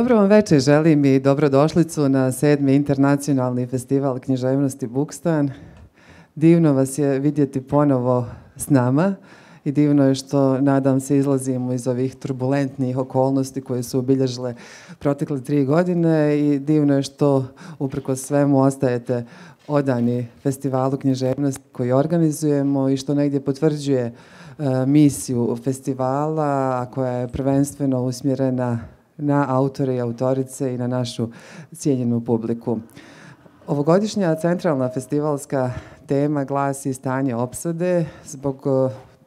Dobro vam večer, želim i dobrodošlicu na sedmi internacionalni festival književnosti Bukstan. Divno vas je vidjeti ponovo s nama i divno je što, nadam se, izlazimo iz ovih turbulentnih okolnosti koje su obilježile protekle tri godine i divno je što, uprko svemu, ostajete odani festivalu književnosti koji organizujemo i što negdje potvrđuje e, misiju festivala koja je prvenstveno usmjerena na na autore i autorice i na našu cijenjenu publiku. Ovogodišnja centralna festivalska tema glasi stanje opsade zbog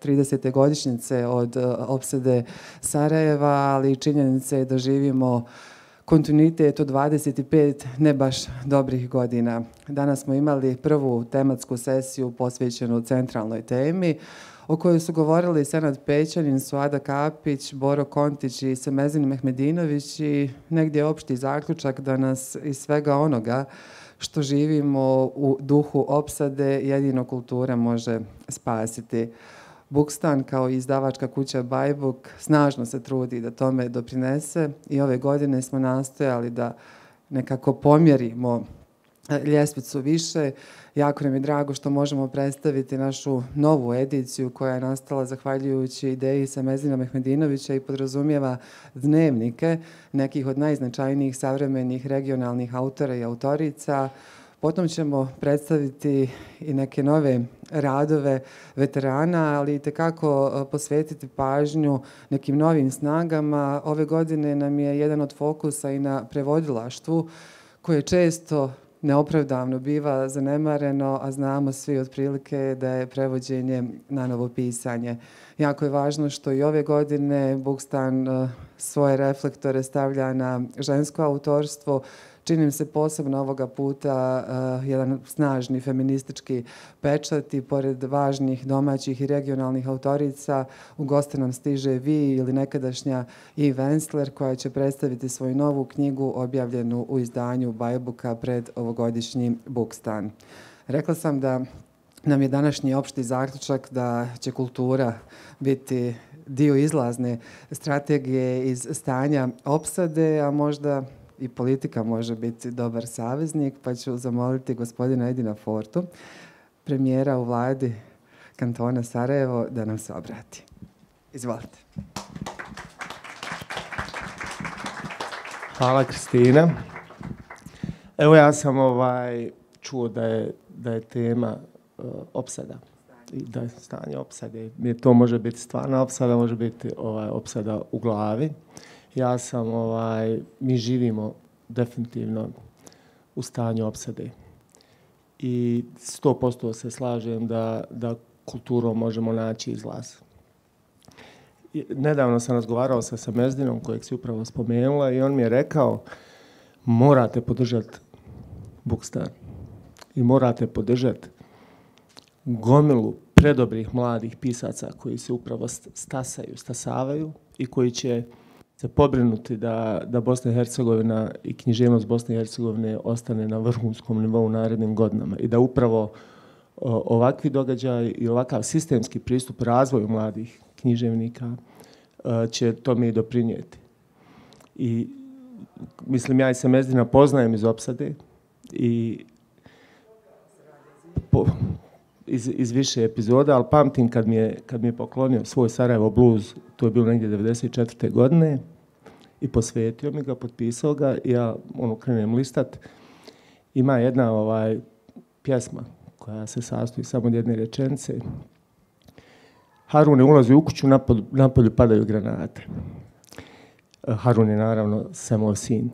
30. E, godišnjice od e, opsade Sarajeva, ali i činjenice da živimo kontinuitet od 25 ne baš dobrih godina. Danas smo imali prvu tematsku sesiju posvećenu centralnoj temi, o kojoj su govorili Senad Pećanin, Suada Kapić, Boro Kontić i Semezin Mehmedinović i negdje je opšti zaključak da nas iz svega onoga što živimo u duhu opsade jedino kultura može spasiti. Bukstan kao izdavačka kuća Bajbuk snažno se trudi da tome doprinese i ove godine smo nastojali da nekako pomjerimo E, ljespicu više. Jako nam je drago što možemo predstaviti našu novu ediciju koja je nastala zahvaljujući ideji sa Mezina Mehmedinovića i podrazumijeva dnevnike nekih od najznačajnijih savremenih regionalnih autora i autorica. Potom ćemo predstaviti i neke nove radove veterana, ali i tekako e, posvetiti pažnju nekim novim snagama. Ove godine nam je jedan od fokusa i na prevodilaštvu koje često neopravdavno biva zanemareno, a znamo svi otprilike da je prevođenje na novo pisanje. Jako je važno što i ove godine Bukstan eh, svoje reflektore stavlja na žensko autorstvo, činim se posebno ovoga puta uh, jedan snažni feministički pečat i pored važnih domaćih i regionalnih autorica u goste nam stiže vi ili nekadašnja i Vensler koja će predstaviti svoju novu knjigu objavljenu u izdanju Bajbuka pred ovogodišnji Bukstan. Rekla sam da nam je današnji opšti zaključak da će kultura biti dio izlazne strategije iz stanja opsade, a možda i politika može biti dobar saveznik, pa ću zamoliti gospodina Edina Fortu, premijera u vladi kantona Sarajevo, da nam se obrati. Izvolite. Hvala, Kristina. Evo ja sam ovaj, čuo da je, da je tema uh, opsada i da je stanje opsade. Mi to može biti stvarna opsada, može biti ovaj, opsada u glavi. Uh, ja sam, ovaj, mi živimo definitivno u stanju opsade. I 100% se slažem da, da kulturom možemo naći izlaz. Nedavno sam razgovarao sa Samezdinom, kojeg si upravo spomenula, i on mi je rekao, morate podržati Bukstar i morate podržati gomilu predobrih mladih pisaca koji se upravo stasaju, stasavaju i koji će se pobrinuti da, da Bosna i Hercegovina i književnost Bosne i Hercegovine ostane na vrhunskom nivou narednim godinama i da upravo ovakvi događaj i ovakav sistemski pristup razvoju mladih književnika će tome i doprinijeti. I mislim, ja i Semezdina poznajem iz opsade i po, iz, iz više epizoda, ali pamtim kad mi, je, kad mi je poklonio svoj Sarajevo bluz, to je bilo negdje 94. godine, i posvetio mi ga, potpisao ga, ja ono, krenem listat. Ima jedna ovaj pjesma koja se sastoji samo od jedne rečence. Harune ulazi u kuću, napolju, napolju padaju granate. Harun je naravno samo sin.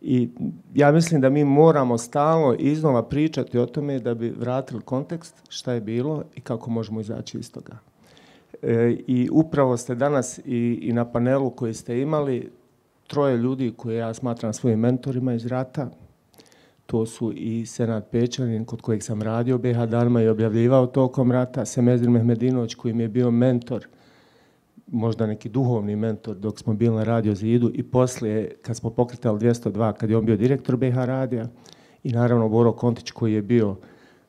I ja mislim da mi moramo stalo iznova pričati o tome da bi vratili kontekst šta je bilo i kako možemo izaći iz toga. E, I upravo ste danas i, i na panelu koji ste imali troje ljudi koje ja smatram svojim mentorima iz rata. To su i Senad Pećanin kod kojeg sam radio BH Darma i objavljivao tokom rata, Semezir Mehmedinović koji mi je bio mentor uh, možda neki duhovni mentor dok smo bili na Radio Zidu i poslije kad smo pokretali 202, kad je on bio direktor BH Radija i naravno Boro Kontić koji je bio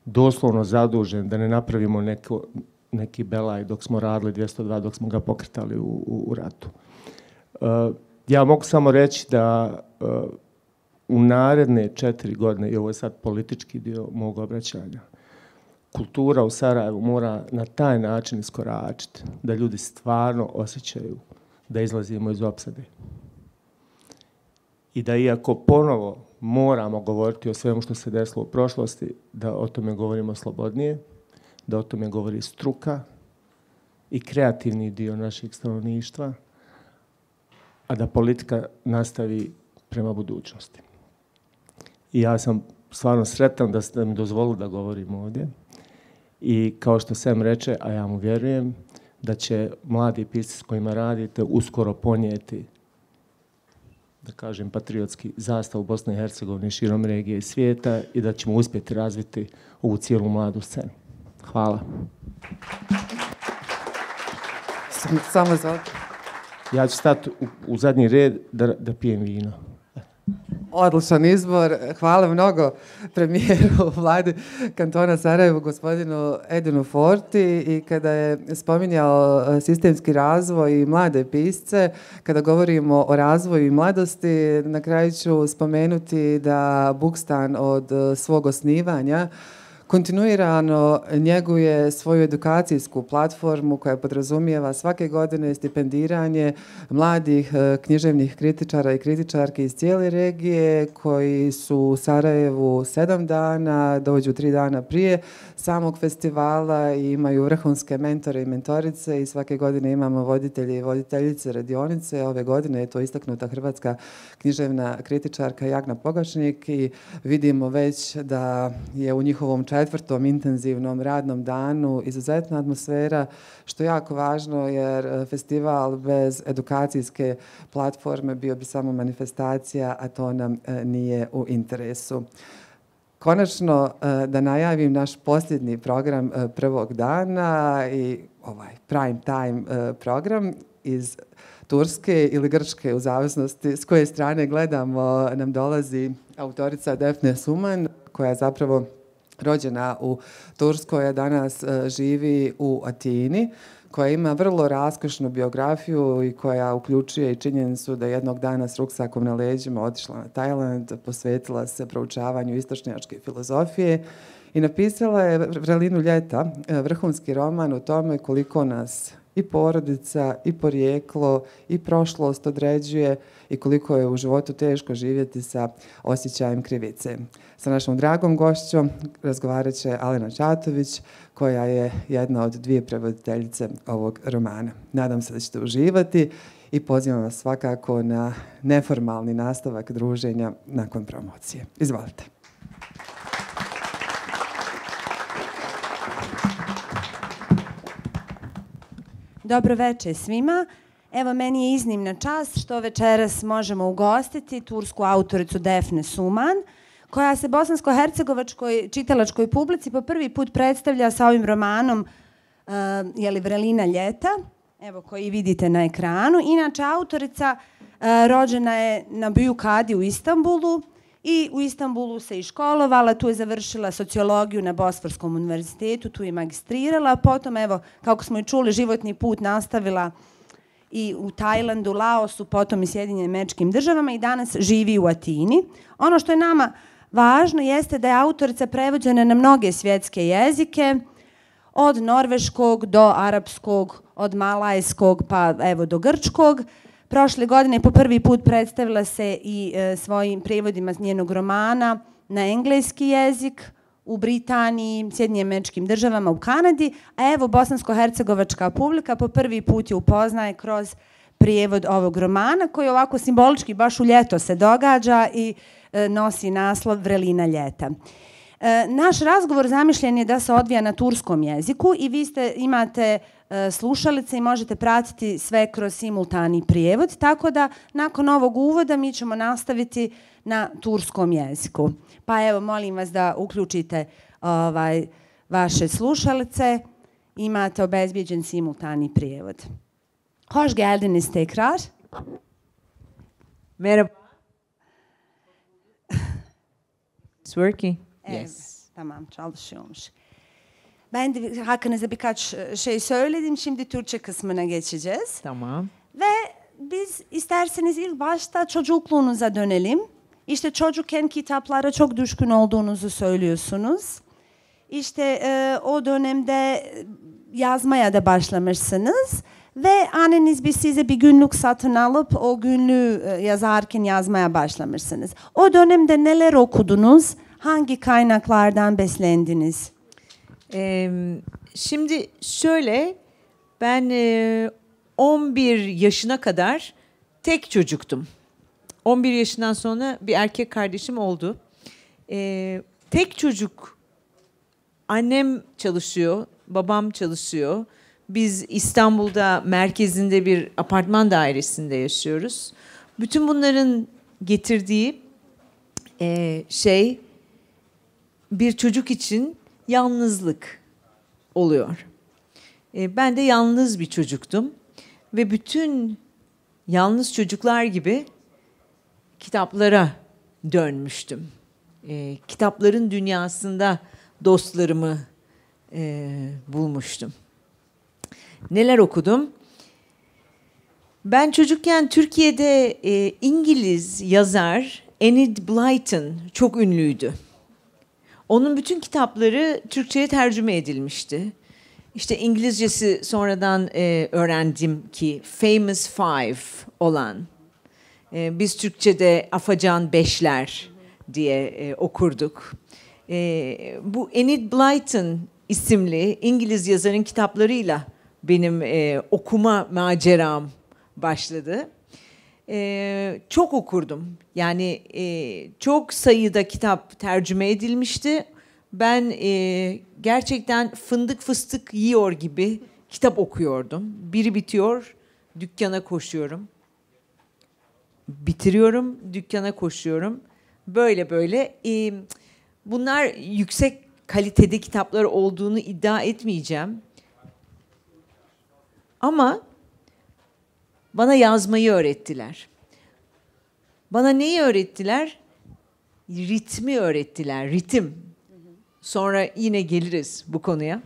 doslovno zadužen da ne napravimo neko, neki belaj dok smo radili 202, dok smo ga pokretali u, u, u ratu. Uh, ja mogu samo reći da uh, u naredne četiri godine, i ovo je sad politički dio mog obraćanja, kultura u Sarajevu mora na taj način iskoračiti da ljudi stvarno osjećaju da izlazimo iz opsade. I da iako ponovo moramo govoriti o svemu što se desilo u prošlosti, da o tome govorimo slobodnije, da o tome govori struka i kreativni dio našeg stanovništva, a da politika nastavi prema budućnosti. I ja sam stvarno sretan da ste mi dozvolili da govorim ovdje. I kao što Sam reče, a ja mu vjerujem, da će mladi pisci s kojima radite uskoro ponijeti, da kažem, patriotski zastav u Bosni i Hercegovini, širom regije i svijeta i da ćemo uspjeti razviti ovu cijelu mladu scenu. Hvala. Samo za... Ja ću stati u, u zadnji red da, da pijem vino. Odličan izbor. Hvala mnogo premijeru vlade kantona Sarajevo, gospodinu Edinu Forti. I kada je spominjao e, sistemski razvoj i mlade pisce, kada govorimo o razvoju i mladosti, na kraju ću spomenuti da Bukstan od e, svog osnivanja kontinuirano njeguje svoju edukacijsku platformu koja podrazumijeva svake godine stipendiranje mladih e, književnih kritičara i kritičarke iz cijele regije koji su u Sarajevu sedam dana, dođu tri dana prije samog festivala i imaju vrhunske mentore i mentorice i svake godine imamo voditelji i voditeljice radionice. Ove godine je to istaknuta hrvatska književna kritičarka Jagna Pogačnik i vidimo već da je u njihovom četvrstvu četvrtom intenzivnom radnom danu izuzetna atmosfera, što je jako važno jer e, festival bez edukacijske platforme bio bi samo manifestacija, a to nam e, nije u interesu. Konačno e, da najavim naš posljednji program prvog dana i ovaj prime time program iz Turske ili Grčke, u zavisnosti s koje strane gledamo, nam dolazi autorica Defne Suman, koja zapravo rođena u Turskoj, a danas e, živi u Atini, koja ima vrlo raskošnu biografiju i koja uključuje i činjenicu da jednog dana s ruksakom na leđima otišla na Tajland, posvetila se proučavanju istočnjačke filozofije i napisala je Vrelinu ljeta, e, vrhunski roman o tome koliko nas i porodica, i porijeklo, i prošlost određuje i koliko je u životu teško živjeti sa osjećajem krivice sa našom dragom gošćom razgovarat će Alena Čatović, koja je jedna od dvije prevoditeljice ovog romana. Nadam se da ćete uživati i pozivam vas svakako na neformalni nastavak druženja nakon promocije. Izvolite. Dobro veče svima. Evo, meni je iznimna čast što večeras možemo ugostiti tursku autoricu Defne Suman. Uh, koja se bosansko-hercegovačkoj čitalačkoj publici po prvi put predstavlja sa ovim romanom uh, e, jeli Vrelina ljeta, evo koji vidite na ekranu. Inače, autorica e, rođena je na Bujukadi u Istanbulu i u Istanbulu se i školovala, tu je završila sociologiju na Bosforskom univerzitetu, tu je magistrirala, potom, evo, kako smo i čuli, životni put nastavila i u Tajlandu, Laosu, potom i Sjedinjenim američkim državama i danas živi u Atini. Ono što je nama važno jeste da je autorica prevođena na mnoge svjetske jezike, od norveškog do arapskog, od malajskog pa evo do grčkog. Prošle godine po prvi put predstavila se i e, svojim prevodima njenog romana na engleski jezik u Britaniji, Sjedinjim američkim državama, u Kanadi, a evo bosansko-hercegovačka publika po prvi put je upoznaje kroz prijevod ovog romana koji ovako simbolički baš u ljeto se događa i E, nosi naslov Vrelina ljeta. E, naš razgovor zamišljen je da se odvija na turskom jeziku i vi ste, imate e, slušalice i možete pratiti sve kroz simultani prijevod, tako da nakon ovog uvoda mi ćemo nastaviti na turskom jeziku. Pa evo, molim vas da uključite ovaj, vaše slušalice. Imate obezbjeđen simultani prijevod. Hoš geldin iz tekrar? Merhaba. It's working. Evet, yes. Tamam çalışıyormuş. Ben de hakkınızda birkaç e, şey söyledim. Şimdi Türkçe kısmına geçeceğiz. Tamam. Ve biz isterseniz ilk başta çocukluğunuza dönelim. İşte çocukken kitaplara çok düşkün olduğunuzu söylüyorsunuz. İşte e, o dönemde e, yazmaya da başlamışsınız. Ve anneniz bir size bir günlük satın alıp o günlüğü e, yazarken yazmaya başlamışsınız. O dönemde neler okudunuz? Hangi kaynaklardan beslendiniz? Ee, şimdi şöyle ben e, 11 yaşına kadar tek çocuktum. 11 yaşından sonra bir erkek kardeşim oldu. Ee, tek çocuk annem çalışıyor, babam çalışıyor. Biz İstanbul'da merkezinde bir apartman dairesinde yaşıyoruz. Bütün bunların getirdiği e, şey bir çocuk için yalnızlık oluyor. E, ben de yalnız bir çocuktum ve bütün yalnız çocuklar gibi kitaplara dönmüştüm. E, kitapların dünyasında dostlarımı e, bulmuştum neler okudum. Ben çocukken Türkiye'de e, İngiliz yazar Enid Blyton çok ünlüydü. Onun bütün kitapları Türkçe'ye tercüme edilmişti. İşte İngilizcesi sonradan e, öğrendim ki Famous Five olan. E, biz Türkçe'de Afacan Beşler diye e, okurduk. E, bu Enid Blyton isimli İngiliz yazarın kitaplarıyla benim e, okuma maceram başladı. E, çok okurdum. Yani e, çok sayıda kitap tercüme edilmişti. Ben e, gerçekten fındık fıstık yiyor gibi kitap okuyordum. Biri bitiyor, dükkana koşuyorum. Bitiriyorum, dükkana koşuyorum. Böyle böyle. E, bunlar yüksek kalitede kitaplar olduğunu iddia etmeyeceğim. Ama bana yazmayı öğrettiler. Bana neyi öğrettiler? Ritmi öğrettiler, ritim. Sonra yine geliriz bu konuya.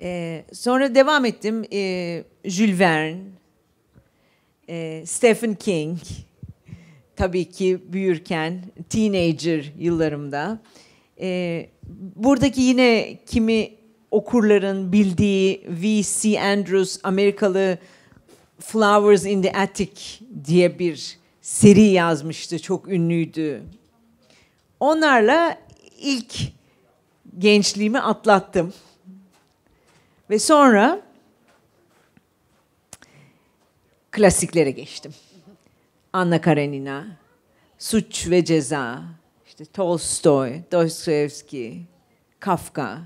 Ee, sonra devam ettim. Ee, Jules Verne, e, Stephen King, tabii ki büyürken, teenager yıllarımda. Ee, buradaki yine kimi okurların bildiği V.C. Andrews Amerikalı Flowers in the Attic diye bir seri yazmıştı. Çok ünlüydü. Onlarla ilk gençliğimi atlattım. Ve sonra klasiklere geçtim. Anna Karenina, Suç ve Ceza, işte Tolstoy, Dostoyevski, Kafka,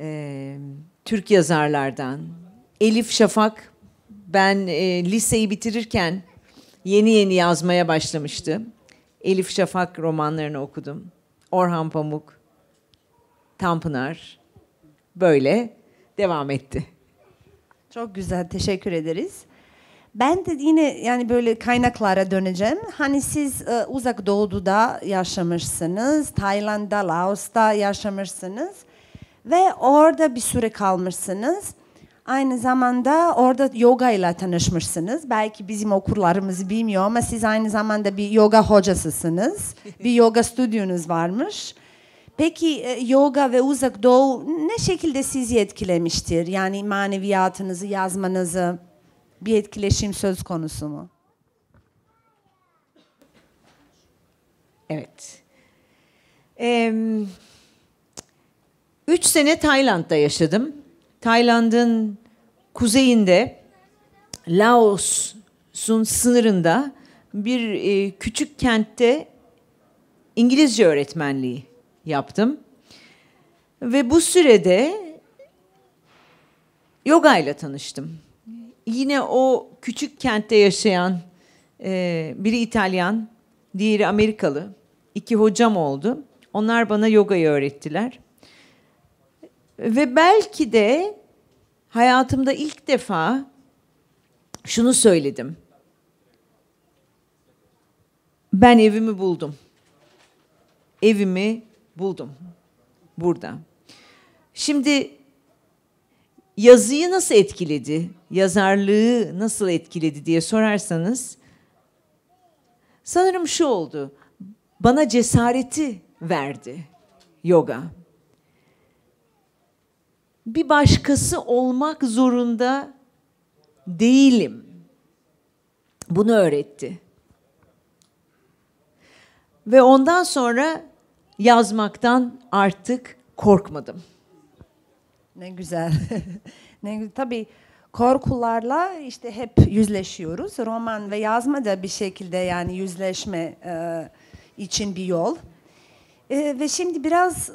e, Türk yazarlardan. Elif Şafak ben e, liseyi bitirirken yeni yeni yazmaya başlamıştı. Elif Şafak romanlarını okudum. Orhan Pamuk, Tanpınar böyle devam etti. Çok güzel, teşekkür ederiz. Ben de yine yani böyle kaynaklara döneceğim. Hani siz e, uzak doğuda yaşamışsınız, Tayland'da, Laos'ta yaşamışsınız ve orada bir süre kalmışsınız. Aynı zamanda orada yoga ile tanışmışsınız. Belki bizim okurlarımız bilmiyor ama siz aynı zamanda bir yoga hocasısınız. bir yoga stüdyonuz varmış. Peki e, yoga ve uzak doğu ne şekilde sizi etkilemiştir? Yani maneviyatınızı, yazmanızı bir etkileşim söz konusu mu? Evet. Evet. Üç sene Tayland'da yaşadım. Tayland'ın kuzeyinde Laos'un sınırında bir e, küçük kentte İngilizce öğretmenliği yaptım. Ve bu sürede yoga ile tanıştım. Yine o küçük kentte yaşayan e, biri İtalyan, diğeri Amerikalı iki hocam oldu. Onlar bana yogayı öğrettiler. Ve belki de hayatımda ilk defa şunu söyledim. Ben evimi buldum. Evimi buldum burada. Şimdi yazıyı nasıl etkiledi? Yazarlığı nasıl etkiledi diye sorarsanız sanırım şu oldu. Bana cesareti verdi yoga bir başkası olmak zorunda değilim. Bunu öğretti. Ve ondan sonra yazmaktan artık korkmadım. Ne güzel. ne güzel. Tabii korkularla işte hep yüzleşiyoruz. Roman ve yazma da bir şekilde yani yüzleşme e, için bir yol. E, ve şimdi biraz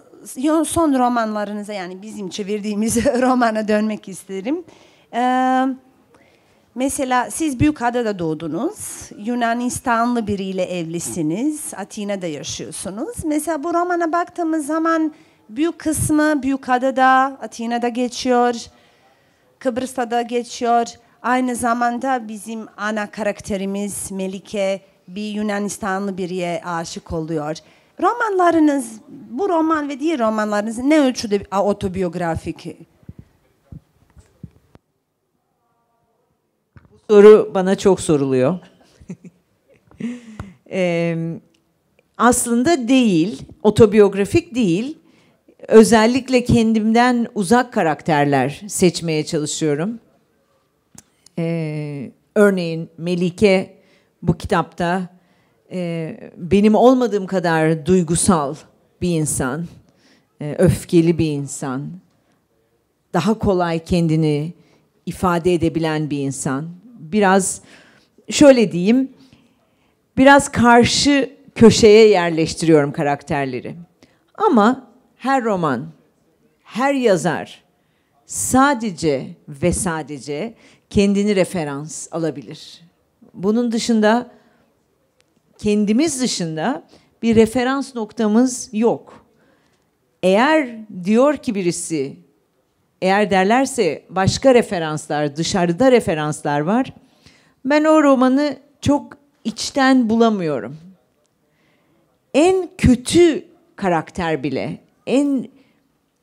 son romanlarınıza yani bizim çevirdiğimiz romana dönmek isterim. Ee, mesela siz Büyükada'da doğdunuz. Yunanistanlı biriyle evlisiniz. Atina'da yaşıyorsunuz. Mesela bu romana baktığımız zaman büyük kısmı Büyükada'da, Atina'da geçiyor. Kıbrıs'ta da geçiyor. Aynı zamanda bizim ana karakterimiz Melike bir Yunanistanlı biriye aşık oluyor. Romanlarınız, bu roman ve diğer romanlarınız ne ölçüde otobiyografik? Bu soru bana çok soruluyor. ee, aslında değil, otobiyografik değil. Özellikle kendimden uzak karakterler seçmeye çalışıyorum. Ee, örneğin Melike bu kitapta e, benim olmadığım kadar duygusal bir insan, e, öfkeli bir insan, daha kolay kendini ifade edebilen bir insan. Biraz şöyle diyeyim, biraz karşı köşeye yerleştiriyorum karakterleri. Ama her roman, her yazar sadece ve sadece kendini referans alabilir. Bunun dışında kendimiz dışında bir referans noktamız yok. Eğer diyor ki birisi, eğer derlerse başka referanslar, dışarıda referanslar var. Ben o romanı çok içten bulamıyorum. En kötü karakter bile, en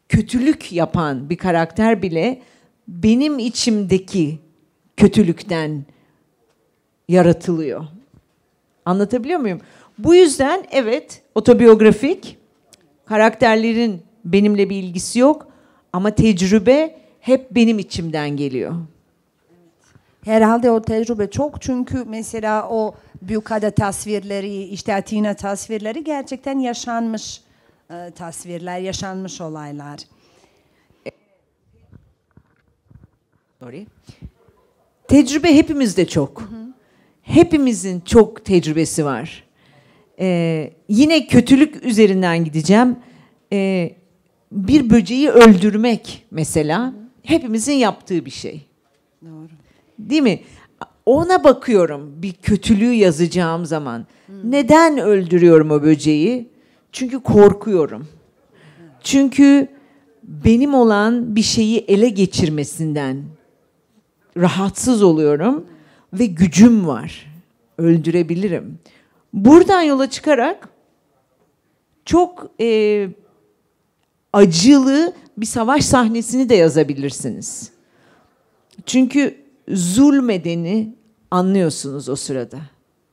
kötülük yapan bir karakter bile benim içimdeki kötülükten yaratılıyor. Anlatabiliyor muyum? Bu yüzden evet otobiyografik karakterlerin benimle bir ilgisi yok ama tecrübe hep benim içimden geliyor. Herhalde o tecrübe çok çünkü mesela o Büyükada tasvirleri, işte Atina tasvirleri gerçekten yaşanmış e, tasvirler, yaşanmış olaylar. Sorry. Tecrübe hepimizde çok. Hı hı hepimizin çok tecrübesi var. Ee, yine kötülük üzerinden gideceğim. Ee, bir böceği öldürmek mesela hepimizin yaptığı bir şey. Doğru. Değil mi? Ona bakıyorum bir kötülüğü yazacağım zaman. Hmm. Neden öldürüyorum o böceği? Çünkü korkuyorum. Çünkü benim olan bir şeyi ele geçirmesinden rahatsız oluyorum ve gücüm var. Öldürebilirim. Buradan yola çıkarak çok e, acılı bir savaş sahnesini de yazabilirsiniz. Çünkü zulmedeni anlıyorsunuz o sırada.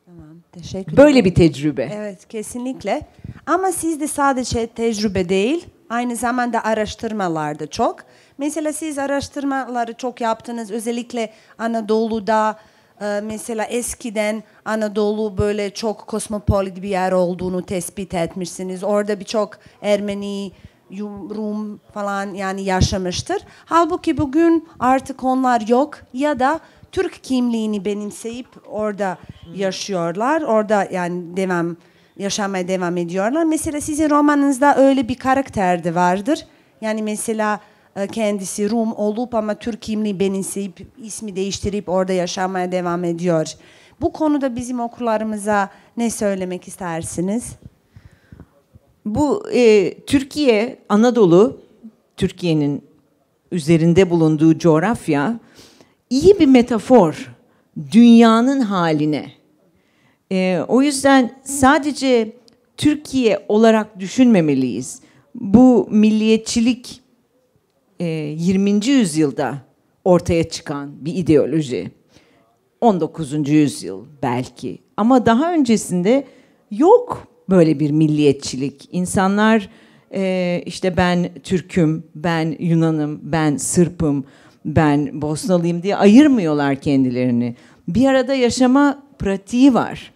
Tamam, teşekkür Böyle bir tecrübe. Evet, kesinlikle. Ama siz de sadece tecrübe değil, aynı zamanda araştırmalarda çok. Mesela siz araştırmaları çok yaptınız, özellikle Anadolu'da, ee, mesela eskiden Anadolu böyle çok kosmopolit bir yer olduğunu tespit etmişsiniz. Orada birçok Ermeni, Rum falan yani yaşamıştır. Halbuki bugün artık onlar yok ya da Türk kimliğini benimseyip orada yaşıyorlar. Orada yani devam yaşamaya devam ediyorlar. Mesela sizin romanınızda öyle bir karakter de vardır. Yani mesela e, kendisi Rum olup ama Türk kimliği benimseyip ismi değiştirip orada yaşamaya devam ediyor. Bu konuda bizim okullarımıza ne söylemek istersiniz? Bu e, Türkiye, Anadolu, Türkiye'nin üzerinde bulunduğu coğrafya iyi bir metafor dünyanın haline. E, o yüzden sadece Türkiye olarak düşünmemeliyiz. Bu milliyetçilik 20. E, yüzyılda ortaya çıkan bir ideoloji. 19. yüzyıl belki ama daha öncesinde yok böyle bir milliyetçilik. İnsanlar e, işte ben Türk'üm, ben Yunan'ım, ben Sırp'ım, ben Bosnalıyım diye ayırmıyorlar kendilerini. Bir arada yaşama pratiği var.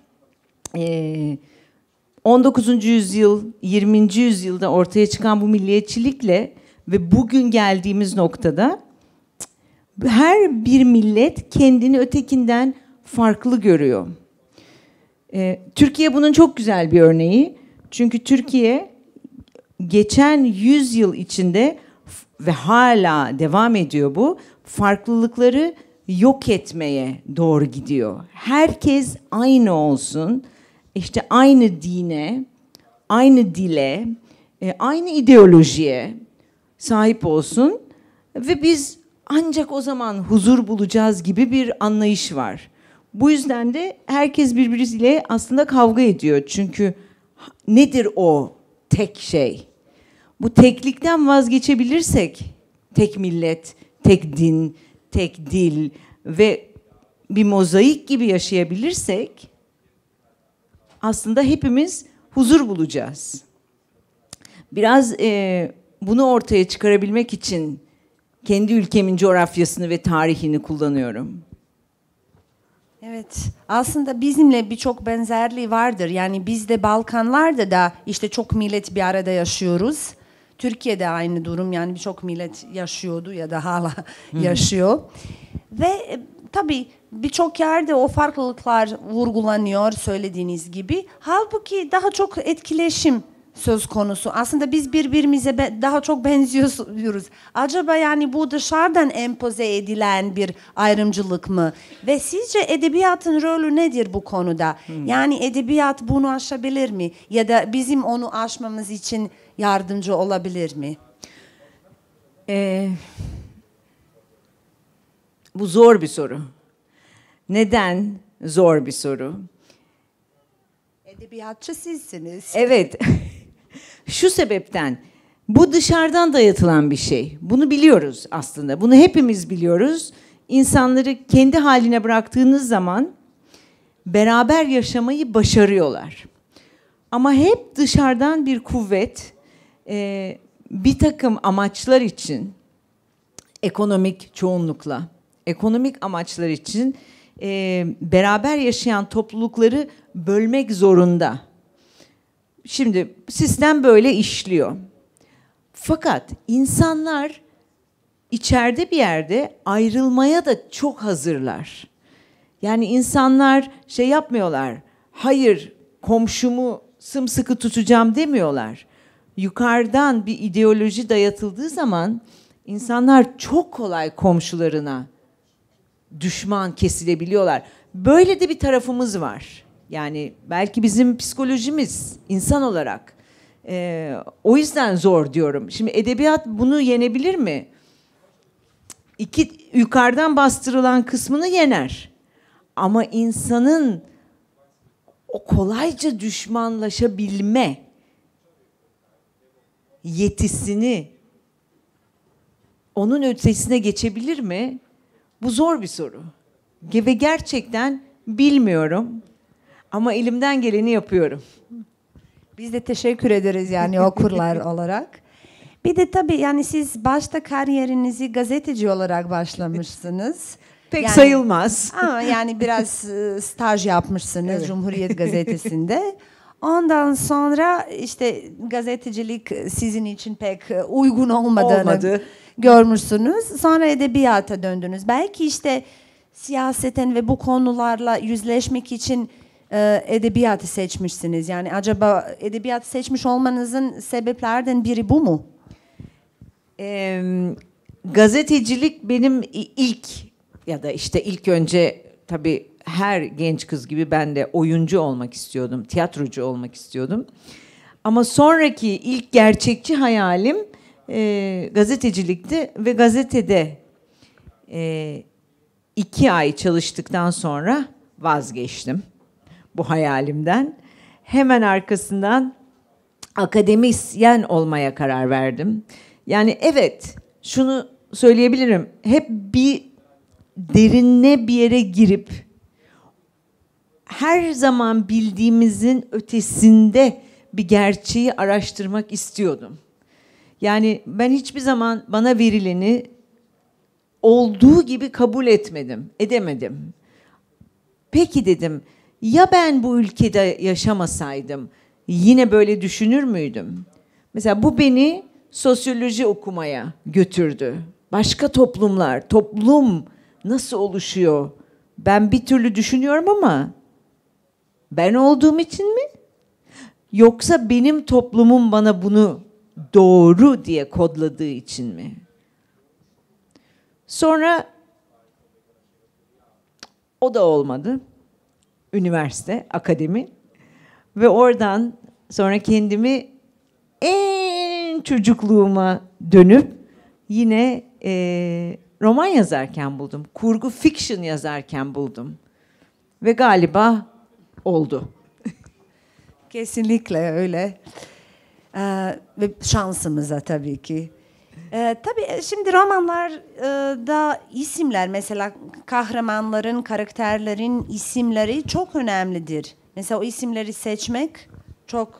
19. E, yüzyıl, 20. yüzyılda ortaya çıkan bu milliyetçilikle ve bugün geldiğimiz noktada her bir millet kendini ötekinden farklı görüyor. Ee, Türkiye bunun çok güzel bir örneği. Çünkü Türkiye geçen 100 yıl içinde ve hala devam ediyor bu farklılıkları yok etmeye doğru gidiyor. Herkes aynı olsun. İşte aynı dine, aynı dile, e, aynı ideolojiye sahip olsun ve biz ancak o zaman huzur bulacağız gibi bir anlayış var. Bu yüzden de herkes birbiriyle aslında kavga ediyor. Çünkü nedir o tek şey? Bu teklikten vazgeçebilirsek tek millet, tek din, tek dil ve bir mozaik gibi yaşayabilirsek aslında hepimiz huzur bulacağız. Biraz e, bunu ortaya çıkarabilmek için kendi ülkemin coğrafyasını ve tarihini kullanıyorum. Evet, aslında bizimle birçok benzerliği vardır. Yani biz de Balkanlarda da işte çok millet bir arada yaşıyoruz. Türkiye'de aynı durum yani birçok millet yaşıyordu ya da hala yaşıyor. Ve e, tabii birçok yerde o farklılıklar vurgulanıyor söylediğiniz gibi. Halbuki daha çok etkileşim söz konusu. Aslında biz birbirimize be, daha çok benziyoruz. Acaba yani bu dışarıdan empoze edilen bir ayrımcılık mı? Ve sizce edebiyatın rolü nedir bu konuda? Hmm. Yani edebiyat bunu aşabilir mi? Ya da bizim onu aşmamız için yardımcı olabilir mi? Ee, bu zor bir soru. Neden zor bir soru? Edebiyatçı sizsiniz. Evet. Şu sebepten bu dışarıdan dayatılan bir şey. Bunu biliyoruz aslında. Bunu hepimiz biliyoruz. İnsanları kendi haline bıraktığınız zaman beraber yaşamayı başarıyorlar. Ama hep dışarıdan bir kuvvet e, bir takım amaçlar için ekonomik çoğunlukla ekonomik amaçlar için e, beraber yaşayan toplulukları bölmek zorunda. Şimdi sistem böyle işliyor. Fakat insanlar içeride bir yerde ayrılmaya da çok hazırlar. Yani insanlar şey yapmıyorlar. Hayır komşumu sımsıkı tutacağım demiyorlar. Yukarıdan bir ideoloji dayatıldığı zaman insanlar çok kolay komşularına düşman kesilebiliyorlar. Böyle de bir tarafımız var. Yani belki bizim psikolojimiz insan olarak. E, o yüzden zor diyorum. Şimdi edebiyat bunu yenebilir mi? İki, yukarıdan bastırılan kısmını yener. Ama insanın o kolayca düşmanlaşabilme yetisini onun ötesine geçebilir mi? Bu zor bir soru. Ve gerçekten bilmiyorum. Ama elimden geleni yapıyorum. Biz de teşekkür ederiz yani okurlar olarak. Bir de tabii yani siz başta kariyerinizi gazeteci olarak başlamışsınız. Pek yani, sayılmaz. Ama yani biraz e, staj yapmışsınız evet. Cumhuriyet Gazetesi'nde. Ondan sonra işte gazetecilik sizin için pek uygun olmadığını Olmadı. görmüşsünüz. Sonra edebiyata döndünüz. Belki işte siyaseten ve bu konularla yüzleşmek için e, edebiyatı seçmişsiniz. Yani acaba edebiyat seçmiş olmanızın sebeplerden biri bu mu? E, gazetecilik benim ilk ya da işte ilk önce tabii her genç kız gibi ben de oyuncu olmak istiyordum, tiyatrocu olmak istiyordum. Ama sonraki ilk gerçekçi hayalim e, gazetecilikti ve gazetede e, iki ay çalıştıktan sonra vazgeçtim bu hayalimden. Hemen arkasından akademisyen olmaya karar verdim. Yani evet şunu söyleyebilirim. Hep bir derinle bir yere girip her zaman bildiğimizin ötesinde bir gerçeği araştırmak istiyordum. Yani ben hiçbir zaman bana verileni olduğu gibi kabul etmedim, edemedim. Peki dedim ya ben bu ülkede yaşamasaydım yine böyle düşünür müydüm? Mesela bu beni sosyoloji okumaya götürdü. Başka toplumlar, toplum nasıl oluşuyor? Ben bir türlü düşünüyorum ama ben olduğum için mi? Yoksa benim toplumum bana bunu doğru diye kodladığı için mi? Sonra o da olmadı üniversite, akademi. Ve oradan sonra kendimi en çocukluğuma dönüp yine e, roman yazarken buldum. Kurgu fiction yazarken buldum. Ve galiba oldu. Kesinlikle öyle. Ee, ve şansımıza tabii ki. Ee, tabii e, şimdi romanlarda e, isimler mesela kahramanların, karakterlerin isimleri çok önemlidir. Mesela o isimleri seçmek çok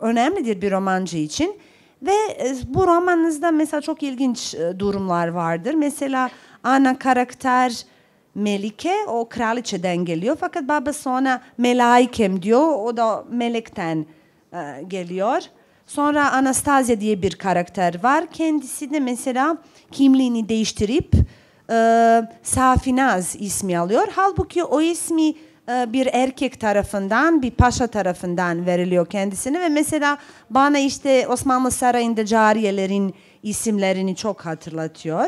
önemlidir bir romancı için. Ve e, bu romanınızda mesela çok ilginç durumlar vardır. Mesela ana karakter Melike o kraliçeden geliyor fakat babası ona melaikem diyor. O da melekten geliyor. Sonra Anastasia diye bir karakter var. Kendisi de mesela kimliğini değiştirip e, Safinaz ismi alıyor. Halbuki o ismi e, bir erkek tarafından, bir paşa tarafından veriliyor kendisine ve mesela bana işte Osmanlı Sarayı'nda cariyelerin isimlerini çok hatırlatıyor.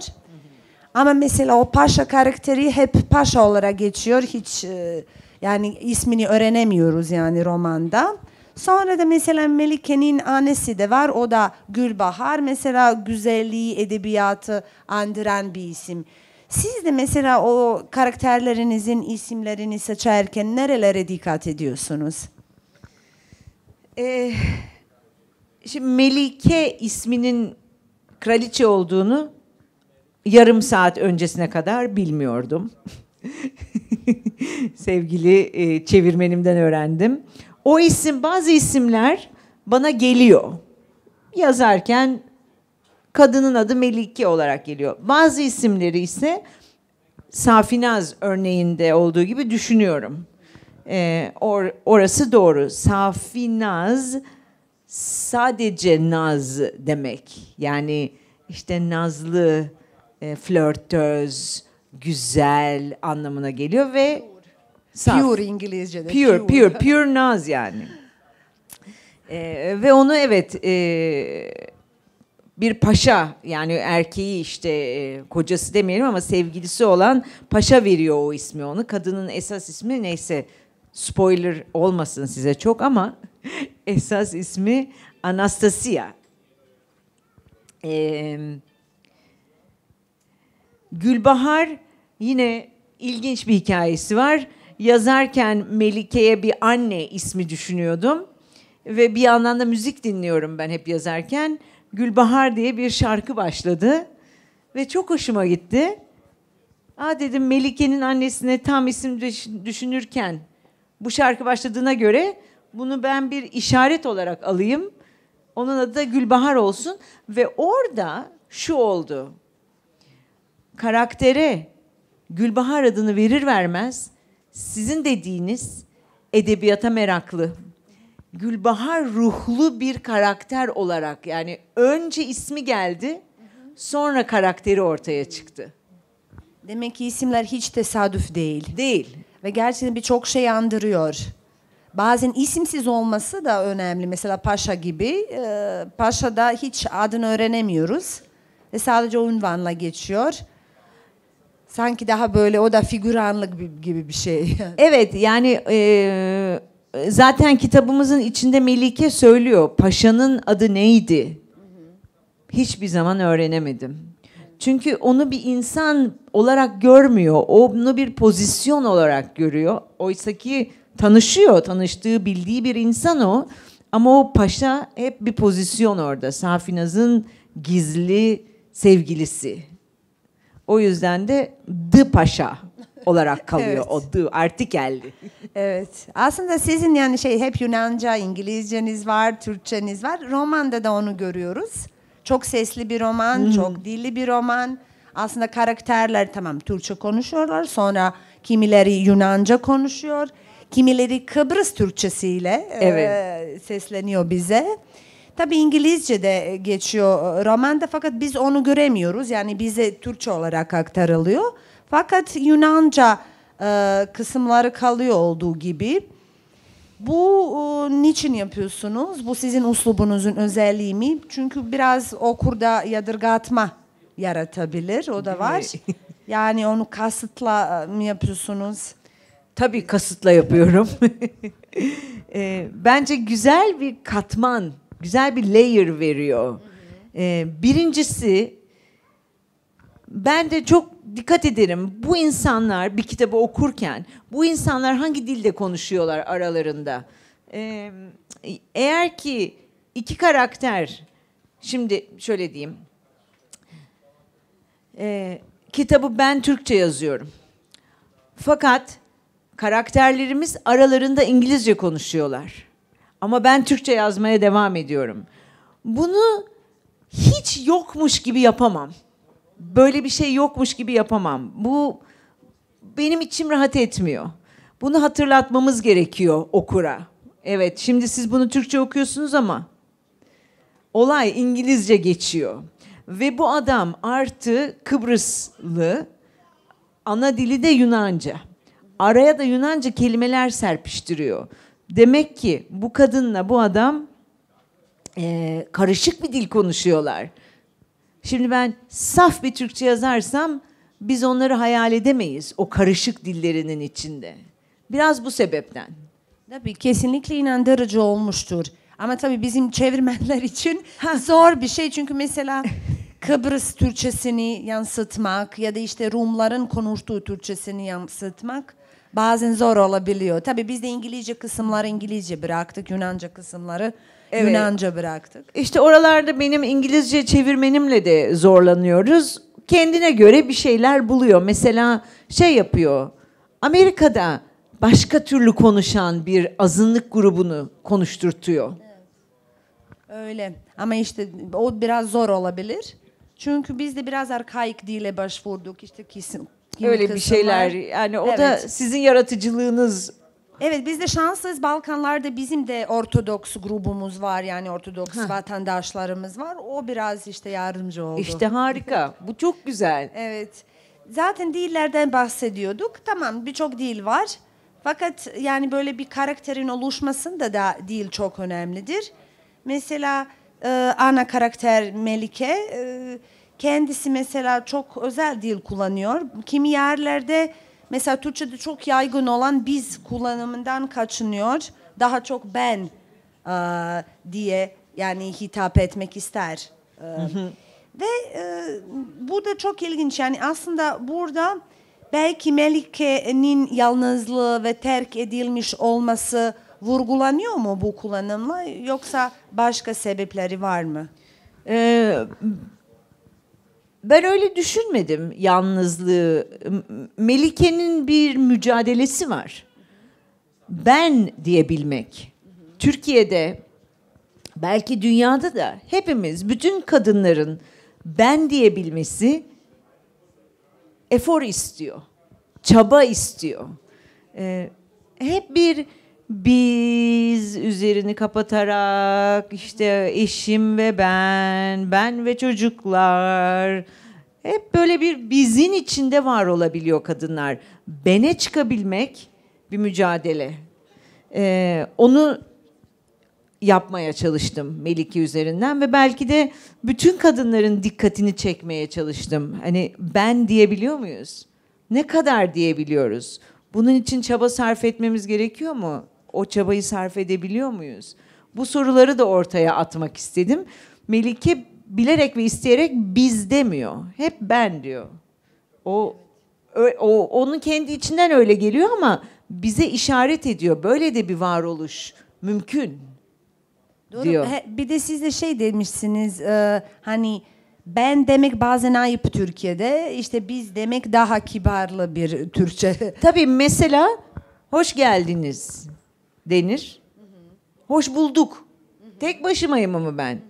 Ama mesela o paşa karakteri hep paşa olarak geçiyor. Hiç e, yani ismini öğrenemiyoruz yani romanda. Sonra da mesela Melike'nin annesi de var. O da Gülbahar. Mesela güzelliği, edebiyatı andıran bir isim. Siz de mesela o karakterlerinizin isimlerini seçerken nerelere dikkat ediyorsunuz? Ee, şimdi Melike isminin kraliçe olduğunu yarım saat öncesine kadar bilmiyordum. Sevgili e, çevirmenimden öğrendim. O isim bazı isimler bana geliyor. Yazarken kadının adı Melike olarak geliyor. Bazı isimleri ise Safinaz örneğinde olduğu gibi düşünüyorum. Ee, or, orası doğru. Safinaz sadece naz demek. Yani işte nazlı, e, flörtöz, güzel anlamına geliyor ve Saf. Pure İngilizce'de. Pure, pure, pure, naz yani. Ee, ve onu evet e, bir paşa yani erkeği işte e, kocası demeyelim ama sevgilisi olan paşa veriyor o ismi onu. Kadının esas ismi neyse spoiler olmasın size çok ama esas ismi Anastasia. Ee, Gülbahar yine ilginç bir hikayesi var yazarken Melike'ye bir anne ismi düşünüyordum. Ve bir yandan da müzik dinliyorum ben hep yazarken. Gülbahar diye bir şarkı başladı. Ve çok hoşuma gitti. Aa dedim Melike'nin annesine tam isim düşünürken bu şarkı başladığına göre bunu ben bir işaret olarak alayım. Onun adı da Gülbahar olsun. Ve orada şu oldu. Karaktere Gülbahar adını verir vermez sizin dediğiniz edebiyata meraklı, Gülbahar ruhlu bir karakter olarak yani önce ismi geldi, sonra karakteri ortaya çıktı. Demek ki isimler hiç tesadüf değil. Değil. Ve gerçekten birçok şey andırıyor. Bazen isimsiz olması da önemli. Mesela Paşa gibi. E, Paşa'da hiç adını öğrenemiyoruz. Ve sadece o unvanla geçiyor. Sanki daha böyle o da figüranlık gibi bir şey. evet yani e, zaten kitabımızın içinde Melike söylüyor. Paşa'nın adı neydi? Hiçbir zaman öğrenemedim. Çünkü onu bir insan olarak görmüyor. Onu bir pozisyon olarak görüyor. Oysa ki tanışıyor. Tanıştığı, bildiği bir insan o. Ama o paşa hep bir pozisyon orada. Safinaz'ın gizli sevgilisi. O yüzden de dı paşa olarak kalıyor evet. o dı geldi. evet. Aslında sizin yani şey hep Yunanca, İngilizceniz var, Türkçeniz var. Romanda da onu görüyoruz. Çok sesli bir roman, hmm. çok dilli bir roman. Aslında karakterler tamam Türkçe konuşuyorlar. Sonra kimileri Yunanca konuşuyor. Kimileri Kıbrıs Türkçesiyle evet. e, sesleniyor bize. Tabi İngilizce de geçiyor e, romanda fakat biz onu göremiyoruz. Yani bize Türkçe olarak aktarılıyor. Fakat Yunanca e, kısımları kalıyor olduğu gibi. Bu e, niçin yapıyorsunuz? Bu sizin uslubunuzun özelliği mi? Çünkü biraz okurda yadırgatma yaratabilir. O da var. Yani onu kasıtla e, mı yapıyorsunuz? Tabii kasıtla yapıyorum. e, bence güzel bir katman güzel bir layer veriyor. Ee, birincisi ben de çok dikkat ederim. Bu insanlar bir kitabı okurken bu insanlar hangi dilde konuşuyorlar aralarında? Ee, eğer ki iki karakter şimdi şöyle diyeyim. Ee, kitabı ben Türkçe yazıyorum. Fakat karakterlerimiz aralarında İngilizce konuşuyorlar. Ama ben Türkçe yazmaya devam ediyorum. Bunu hiç yokmuş gibi yapamam. Böyle bir şey yokmuş gibi yapamam. Bu benim içim rahat etmiyor. Bunu hatırlatmamız gerekiyor okura. Evet, şimdi siz bunu Türkçe okuyorsunuz ama olay İngilizce geçiyor. Ve bu adam artı Kıbrıslı, ana dili de Yunanca. Araya da Yunanca kelimeler serpiştiriyor. Demek ki bu kadınla bu adam e, karışık bir dil konuşuyorlar. Şimdi ben saf bir Türkçe yazarsam biz onları hayal edemeyiz o karışık dillerinin içinde. Biraz bu sebepten. Tabii kesinlikle inandırıcı olmuştur. Ama tabii bizim çevirmenler için ha. zor bir şey. Çünkü mesela Kıbrıs Türkçesini yansıtmak ya da işte Rumların konuştuğu Türkçesini yansıtmak bazen zor olabiliyor. Tabii biz de İngilizce kısımları İngilizce bıraktık, Yunanca kısımları evet. Yunanca bıraktık. İşte oralarda benim İngilizce çevirmenimle de zorlanıyoruz. Kendine göre bir şeyler buluyor. Mesela şey yapıyor. Amerika'da başka türlü konuşan bir azınlık grubunu konuşturtuyor. Öyle. Ama işte o biraz zor olabilir. Çünkü biz de biraz arkaik dile başvurduk. İşte kesin gibi Öyle bir şeyler yani o da sizin yaratıcılığınız Evet biz de şanslıyız. Balkanlarda bizim de Ortodoks grubumuz var. Yani Ortodoks vatandaşlarımız var. O biraz işte yardımcı oldu. işte harika. Bu çok güzel. Evet. Zaten dillerden bahsediyorduk. Tamam birçok dil var. Fakat yani böyle bir karakterin oluşmasında da dil çok önemlidir. Mesela e, ana karakter Melike e, Kendisi mesela çok özel dil kullanıyor. Kimi yerlerde mesela Türkçe'de çok yaygın olan biz kullanımından kaçınıyor. Daha çok ben e, diye yani hitap etmek ister. E, ve e, bu da çok ilginç. Yani aslında burada belki Melike'nin yalnızlığı ve terk edilmiş olması vurgulanıyor mu bu kullanımla yoksa başka sebepleri var mı? Ee, ben öyle düşünmedim yalnızlığı. Melike'nin bir mücadelesi var. Ben diyebilmek. Türkiye'de belki dünyada da hepimiz bütün kadınların ben diyebilmesi efor istiyor. Çaba istiyor. Ee, hep bir biz üzerini kapatarak işte eşim ve ben, ben ve çocuklar hep böyle bir bizin içinde var olabiliyor kadınlar. Bene çıkabilmek bir mücadele. Ee, onu yapmaya çalıştım Melike üzerinden ve belki de bütün kadınların dikkatini çekmeye çalıştım. Hani ben diyebiliyor muyuz? Ne kadar diyebiliyoruz? Bunun için çaba sarf etmemiz gerekiyor mu? o çabayı sarf edebiliyor muyuz? Bu soruları da ortaya atmak istedim. Melike bilerek ve isteyerek biz demiyor. Hep ben diyor. O, o onun kendi içinden öyle geliyor ama bize işaret ediyor. Böyle de bir varoluş mümkün. Doğru. Diyor. bir de siz de şey demişsiniz e, hani ben demek bazen ayıp Türkiye'de işte biz demek daha kibarlı bir Türkçe. Tabii mesela hoş geldiniz denir. Hoş bulduk. Tek başımayım ama ben.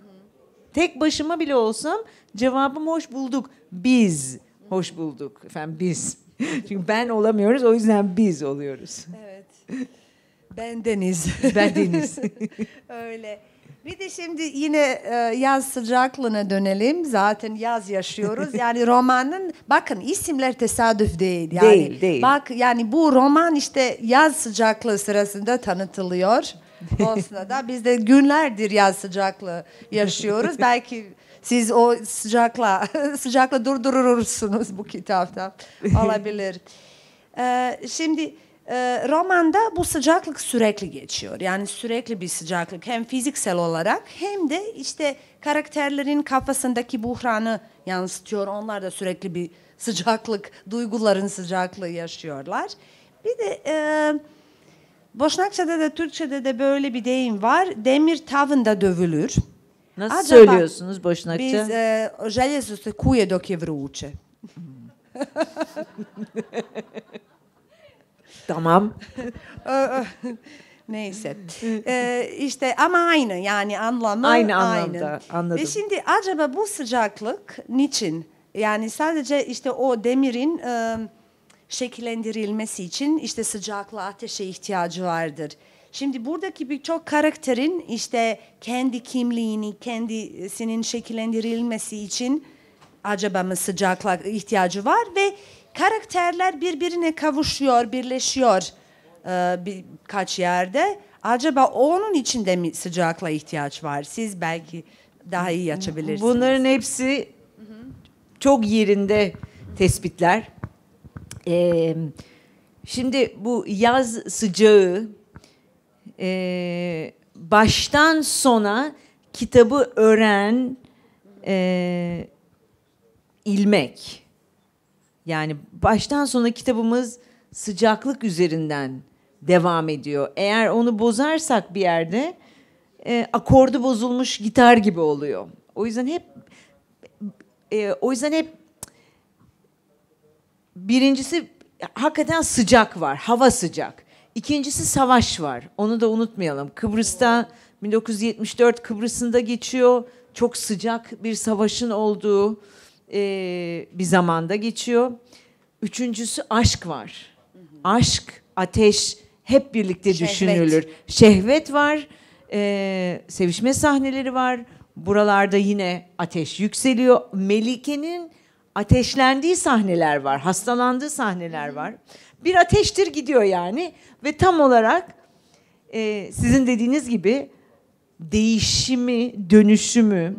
Tek başıma bile olsam cevabım hoş bulduk. Biz hoş bulduk. Efendim biz. Çünkü ben olamıyoruz o yüzden biz oluyoruz. Evet. Ben Deniz. Ben Deniz. Öyle. Bir de şimdi yine e, yaz sıcaklığına dönelim. Zaten yaz yaşıyoruz. Yani romanın bakın isimler tesadüf değil. Yani değil, değil. Bak yani bu roman işte yaz sıcaklığı sırasında tanıtılıyor. Bosna'da biz de günlerdir yaz sıcaklığı yaşıyoruz. Belki siz o sıcakla sıcakla durdurursunuz bu kitapta. Olabilir. Ee, şimdi ee, romanda bu sıcaklık sürekli geçiyor. Yani sürekli bir sıcaklık hem fiziksel olarak hem de işte karakterlerin kafasındaki buhranı yansıtıyor. Onlar da sürekli bir sıcaklık, duyguların sıcaklığı yaşıyorlar. Bir de e, Boşnakça'da da Türkçe'de de böyle bir deyim var. Demir tavında dövülür. Nasıl Acaba söylüyorsunuz Boşnakça? Biz e, željezo se kuje dok Tamam. Neyse. Ee, işte ama aynı yani anlamı aynı. Anlamda, aynı. anladım. Ve şimdi acaba bu sıcaklık niçin? Yani sadece işte o demirin e, şekillendirilmesi için işte sıcaklığa ateşe ihtiyacı vardır. Şimdi buradaki birçok karakterin işte kendi kimliğini, kendisinin şekillendirilmesi için acaba mı sıcaklık ihtiyacı var ve Karakterler birbirine kavuşuyor, birleşiyor e, birkaç yerde. Acaba onun içinde mi sıcakla ihtiyaç var? Siz belki daha iyi açabilirsiniz. Bunların hepsi çok yerinde tespitler. Ee, şimdi bu yaz sıcağı e, baştan sona kitabı öğren e, ilmek. Yani baştan sona kitabımız sıcaklık üzerinden devam ediyor. Eğer onu bozarsak bir yerde e, akordu bozulmuş gitar gibi oluyor. O yüzden hep e, o yüzden hep birincisi hakikaten sıcak var, hava sıcak. İkincisi savaş var. Onu da unutmayalım. Kıbrıs'ta 1974 Kıbrıs'ında geçiyor. Çok sıcak bir savaşın olduğu e, bir zamanda geçiyor. Üçüncüsü aşk var. Aşk, ateş hep birlikte Şehvet. düşünülür. Şehvet var, e, sevişme sahneleri var. Buralarda yine ateş yükseliyor. Melike'nin ateşlendiği sahneler var, hastalandığı sahneler var. Bir ateştir gidiyor yani ve tam olarak e, sizin dediğiniz gibi değişimi, dönüşümü,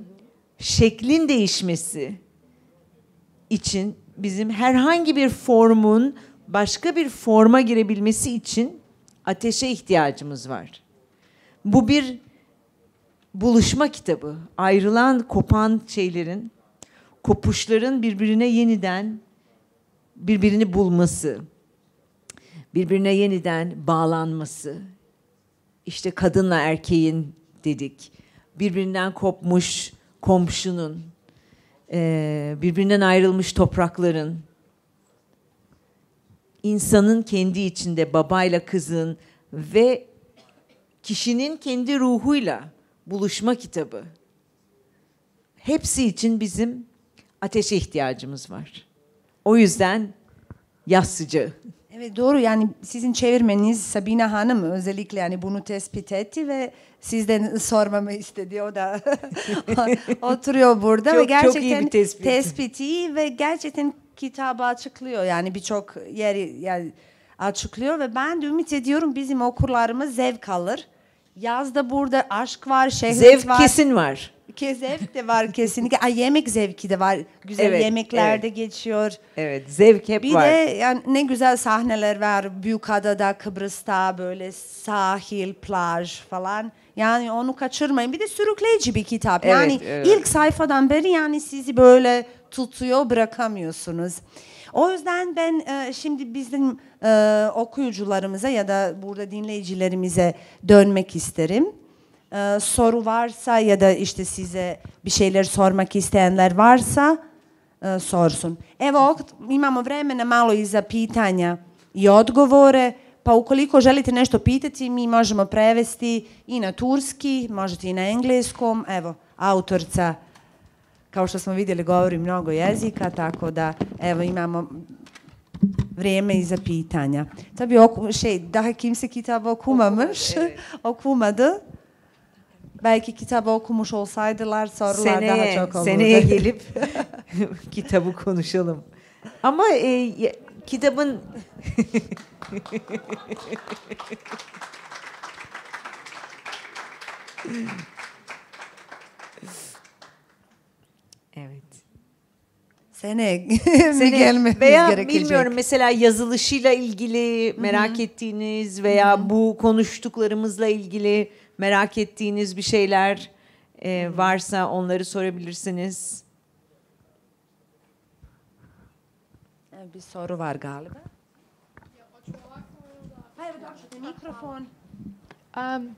şeklin değişmesi, için bizim herhangi bir formun başka bir forma girebilmesi için ateşe ihtiyacımız var. Bu bir buluşma kitabı. Ayrılan, kopan şeylerin, kopuşların birbirine yeniden birbirini bulması, birbirine yeniden bağlanması. İşte kadınla erkeğin dedik. Birbirinden kopmuş komşunun, ee, birbirinden ayrılmış toprakların, insanın kendi içinde babayla kızın ve kişinin kendi ruhuyla buluşma kitabı. Hepsi için bizim ateşe ihtiyacımız var. O yüzden yaz sıcağı. Evet doğru yani sizin çevirmeniz Sabina Hanım özellikle yani bunu tespit etti ve sizden sormamı istedi. O da oturuyor burada çok, ve gerçekten çok iyi bir tespit. tespiti ve gerçekten kitabı açıklıyor yani birçok yeri yani açıklıyor ve ben de ümit ediyorum bizim okurlarımız zevk alır. Yazda burada aşk var, şehvet var. Zevk kesin var. Ke zevk de var kesinlikle. Ay, yemek zevki de var. Güzel evet, yemeklerde evet. geçiyor. Evet zevk hep bir var. Bir de yani ne güzel sahneler var. Büyükada'da, Kıbrıs'ta böyle sahil, plaj falan. Yani onu kaçırmayın. Bir de sürükleyici bir kitap. Evet, yani evet. ilk sayfadan beri yani sizi böyle tutuyor, bırakamıyorsunuz. O yüzden ben e, şimdi bizim e, okuyucularımıza ya da burada dinleyicilerimize dönmek isterim. soru varsa ya da işte size bir şeyler sormak isteyenler varsa e, sorsun. Evo imamo vremena malo i za pitanja i odgovore. Pa ukoliko želite nešto pitati, mi možemo prevesti i na turski, možete i na engleskom. Evo, autorca, kao što smo vidjeli, govori mnogo jezika, tako da evo imamo vrijeme i za pitanja. To bi oku, še, da kim se kitab okuma mrš, Belki kitabı okumuş olsaydılar sorular seneye, daha çok olurdu. Seneye gelip kitabı konuşalım. Ama e, kitabın... evet. Sene mi gelmemiz veya gerekecek? Bilmiyorum mesela yazılışıyla ilgili merak Hı-hı. ettiğiniz veya Hı-hı. bu konuştuklarımızla ilgili Merak ettiğiniz bir şeyler e, varsa onları sorabilirsiniz. Ee, bir soru var galiba. Hayır, mikrofon. Um,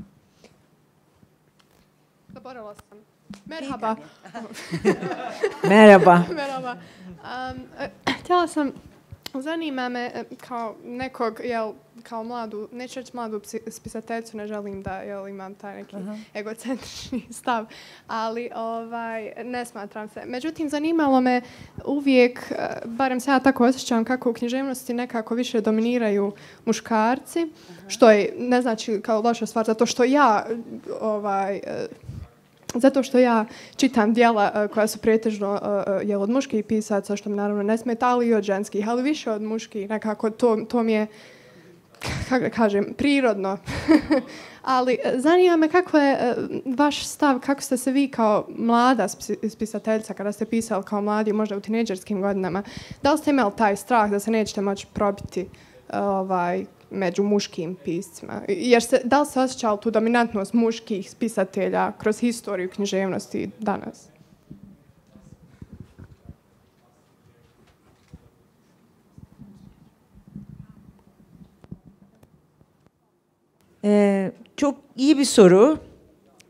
Merhaba. Merhaba. Merhaba. Um, tell us some Zanima me e, kao nekog, jel, kao mladu, neću reći mladu spisateljcu, ne želim da jel, imam taj neki uh -huh. egocentrični stav, ali ovaj, ne smatram se. Međutim, zanimalo me uvijek, e, barem se ja tako osjećam, kako u književnosti nekako više dominiraju muškarci, uh -huh. što je, ne znači, kao loša stvar, zato što ja ovaj, e, Zato što ja čitam dijela e, koja su pretežno e, e, je jel, od muških pisaca, što mi naravno ne smeta, ali i od ženskih, ali više od muških, nekako to, to mi je, kako da kažem, prirodno. ali zanima me kako je vaš stav, kako ste se vi kao mlada spisateljca, kada ste pisali kao mladi, možda u tineđerskim godinama, da li ste imali taj strah da se nećete moći probiti ovaj, među muškim piscima. Jer se, da li se osjećala tu dominantnost muških pisatelja kroz historiju književnosti danas? Ee, çok iyi bir soru.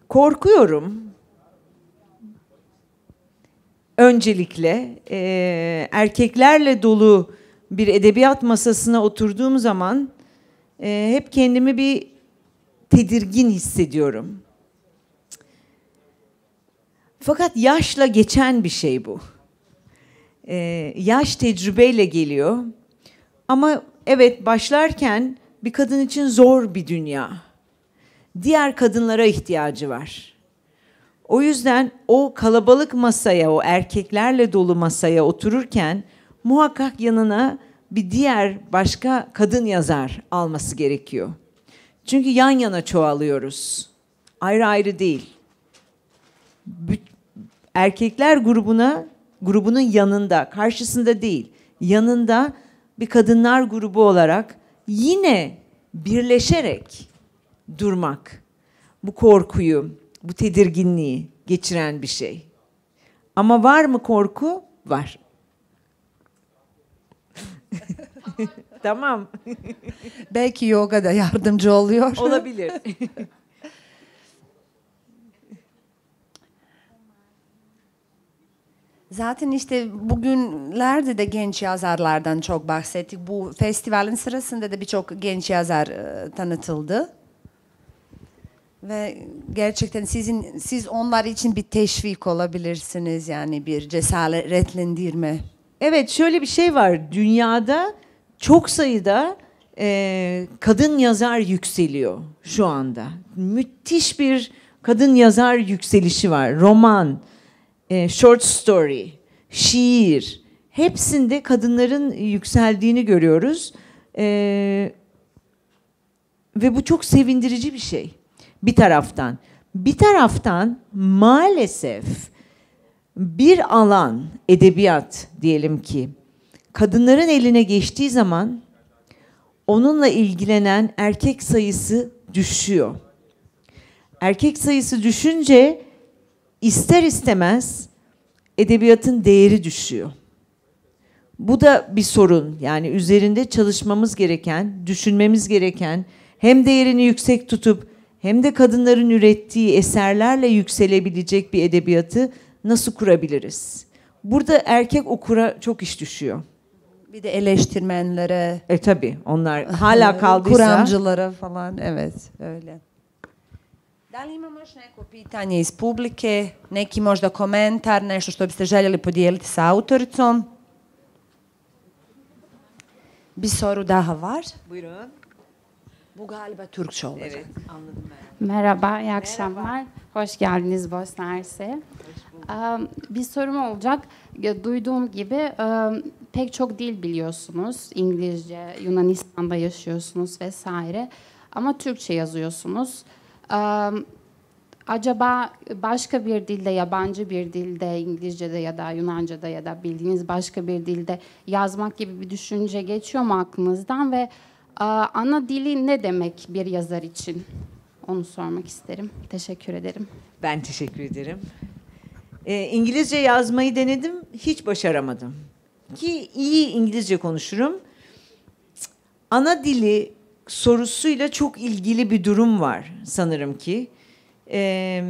Korkuyorum. Öncelikle e, erkeklerle dolu bir edebiyat masasına oturduğum zaman e, hep kendimi bir tedirgin hissediyorum. Fakat yaşla geçen bir şey bu. E, yaş tecrübeyle geliyor. Ama evet başlarken bir kadın için zor bir dünya. Diğer kadınlara ihtiyacı var. O yüzden o kalabalık masaya, o erkeklerle dolu masaya otururken muhakkak yanına bir diğer başka kadın yazar alması gerekiyor. Çünkü yan yana çoğalıyoruz. Ayrı ayrı değil. Erkekler grubuna grubunun yanında, karşısında değil, yanında bir kadınlar grubu olarak yine birleşerek durmak bu korkuyu, bu tedirginliği geçiren bir şey. Ama var mı korku? Var tamam. Belki yoga da yardımcı oluyor. Olabilir. Zaten işte bugünlerde de genç yazarlardan çok bahsettik. Bu festivalin sırasında da birçok genç yazar e, tanıtıldı. Ve gerçekten sizin siz onlar için bir teşvik olabilirsiniz yani bir cesaretlendirme. Evet şöyle bir şey var. Dünyada çok sayıda e, kadın yazar yükseliyor şu anda. Müthiş bir kadın yazar yükselişi var. Roman, e, short story, şiir hepsinde kadınların yükseldiğini görüyoruz. E, ve bu çok sevindirici bir şey bir taraftan. Bir taraftan maalesef bir alan edebiyat diyelim ki kadınların eline geçtiği zaman onunla ilgilenen erkek sayısı düşüyor. Erkek sayısı düşünce ister istemez edebiyatın değeri düşüyor. Bu da bir sorun. Yani üzerinde çalışmamız gereken, düşünmemiz gereken, hem değerini yüksek tutup hem de kadınların ürettiği eserlerle yükselebilecek bir edebiyatı nasıl kurabiliriz? Burada erkek okura çok iş düşüyor. Bir de eleştirmenlere. E tabi onlar hala kaldıysa. Kuramcılara falan evet öyle. Da li imamo još neko pitanje iz publike, neki možda komentar, nešto što biste željeli podijeliti sa autoricom? Bir soru daha var. Buyurun. Bu galiba Türkçe olacak. Evet, anladım ben. Merhaba, iyi akşamlar. Merhaba. Hoş geldiniz Bosna Hersek'e. Bir sorum olacak. Duyduğum gibi pek çok dil biliyorsunuz. İngilizce, Yunanistan'da yaşıyorsunuz vesaire. Ama Türkçe yazıyorsunuz. Acaba başka bir dilde, yabancı bir dilde, İngilizce'de ya da Yunanca'da ya da bildiğiniz başka bir dilde yazmak gibi bir düşünce geçiyor mu aklınızdan ve ana dili ne demek bir yazar için? Onu sormak isterim. Teşekkür ederim. Ben teşekkür ederim. E, İngilizce yazmayı denedim, hiç başaramadım. Ki iyi İngilizce konuşurum. Ana dili sorusuyla çok ilgili bir durum var sanırım ki. E,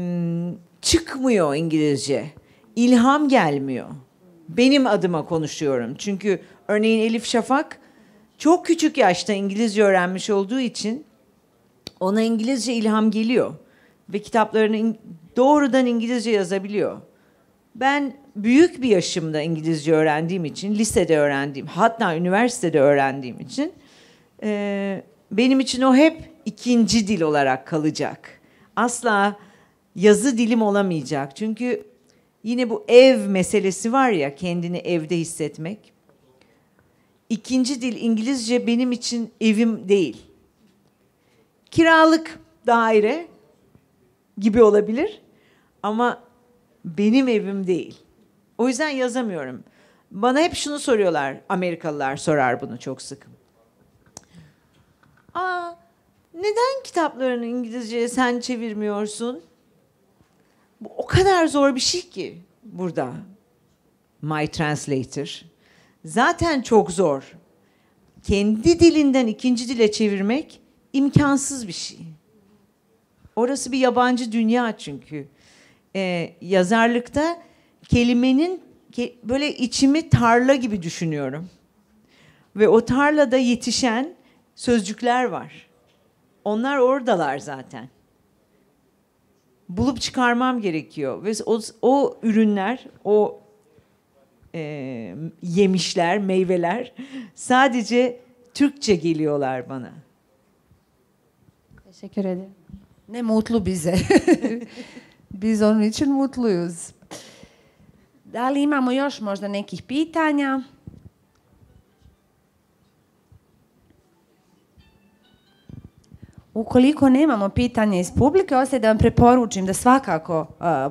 çıkmıyor İngilizce. İlham gelmiyor. Benim adıma konuşuyorum. Çünkü örneğin Elif Şafak çok küçük yaşta İngilizce öğrenmiş olduğu için ona İngilizce ilham geliyor ve kitaplarını doğrudan İngilizce yazabiliyor. Ben büyük bir yaşımda İngilizce öğrendiğim için, lisede öğrendiğim, hatta üniversitede öğrendiğim için e, benim için o hep ikinci dil olarak kalacak. Asla yazı dilim olamayacak. Çünkü yine bu ev meselesi var ya kendini evde hissetmek. İkinci dil İngilizce benim için evim değil. Kiralık daire gibi olabilir ama benim evim değil. O yüzden yazamıyorum. Bana hep şunu soruyorlar. Amerikalılar sorar bunu çok sık. Aa, neden kitaplarını İngilizceye sen çevirmiyorsun? Bu o kadar zor bir şey ki burada. My Translator. Zaten çok zor. Kendi dilinden ikinci dile çevirmek imkansız bir şey. Orası bir yabancı dünya çünkü e, yazarlıkta kelimenin ke, böyle içimi tarla gibi düşünüyorum. Ve o tarlada yetişen sözcükler var. Onlar oradalar zaten. Bulup çıkarmam gerekiyor. Ve o, o ürünler, o e, yemişler, meyveler sadece Türkçe geliyorlar bana. Teşekkür ederim. Ne mutlu bize. za bizon ićen mutlujuz. Da li imamo još možda nekih pitanja? Ukoliko nemamo pitanja iz publike, ostaje da vam preporučim da svakako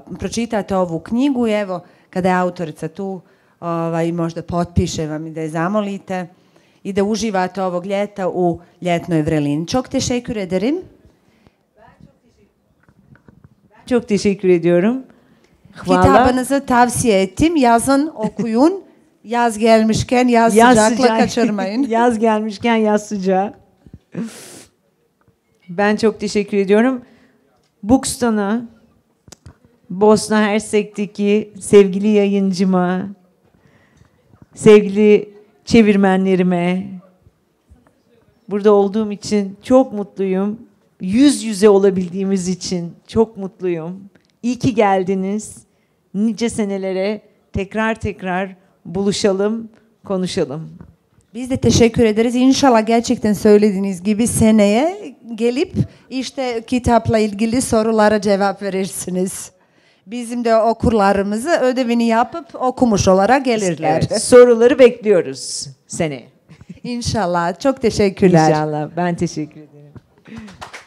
uh, pročitate ovu knjigu i evo, kada je autorica tu, ovaj, možda potpiše vam i da je zamolite i da uživate ovog ljeta u ljetnoj vrelini. Čok te šekure, derim. Çok teşekkür ediyorum. Kitabınızı tavsiye ettim. Yazın okuyun. yaz gelmişken yaz, yaz sıcakla sıcağı. kaçırmayın. yaz gelmişken yaz sıcağı. Ben çok teşekkür ediyorum. Buxton'a, Bosna Hersek'teki sevgili yayıncıma, sevgili çevirmenlerime, burada olduğum için çok mutluyum yüz yüze olabildiğimiz için çok mutluyum. İyi ki geldiniz. Nice senelere tekrar tekrar buluşalım, konuşalım. Biz de teşekkür ederiz. İnşallah gerçekten söylediğiniz gibi seneye gelip işte kitapla ilgili sorulara cevap verirsiniz. Bizim de okurlarımızı ödevini yapıp okumuş olarak gelirler. Evet, soruları bekliyoruz seneye. İnşallah. Çok teşekkürler. İnşallah. Ben teşekkür ederim.